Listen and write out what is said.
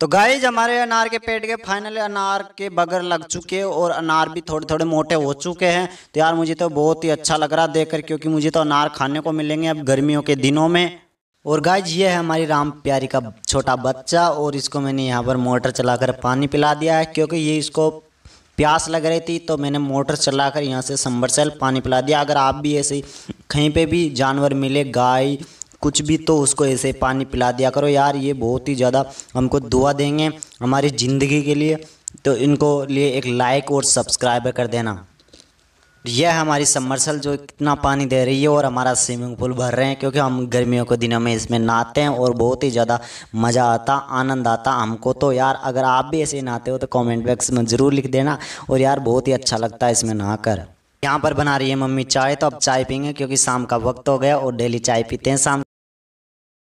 तो गाइज हमारे अनार के पेट के फाइनली अनार के बगर लग चुके हैं और अनार भी थोड़े थोड़े मोटे हो चुके हैं तो यार मुझे तो बहुत ही अच्छा लग रहा है देखकर क्योंकि मुझे तो अनार खाने को मिलेंगे अब गर्मियों के दिनों में और गाइज ये है हमारी राम प्यारी का छोटा बच्चा और इसको मैंने यहाँ पर मोटर चलाकर पानी पिला दिया है क्योंकि ये इसको प्यास लग रही थी तो मैंने मोटर चलाकर यहाँ से संबरसेल पानी पिला दिया अगर आप भी ऐसे कहीं पे भी जानवर मिले गाय कुछ भी तो उसको ऐसे पानी पिला दिया करो यार ये बहुत ही ज़्यादा हमको दुआ देंगे हमारी ज़िंदगी के लिए तो इनको लिए एक लाइक और सब्सक्राइब कर देना यह हमारी समरसल जो कितना पानी दे रही है और हमारा स्विमिंग पूल भर रहे हैं क्योंकि हम गर्मियों के दिनों में इसमें नहाते हैं और बहुत ही ज़्यादा मज़ा आता आनंद आता हमको तो यार अगर आप भी ऐसे नहाते हो तो कमेंट बॉक्स में ज़रूर लिख देना और यार बहुत ही अच्छा लगता है इसमें नहाकर यहाँ पर बना रही है मम्मी चाय तो अब चाय पीएंगे क्योंकि शाम का वक्त हो गया और डेली चाय पीते हैं शाम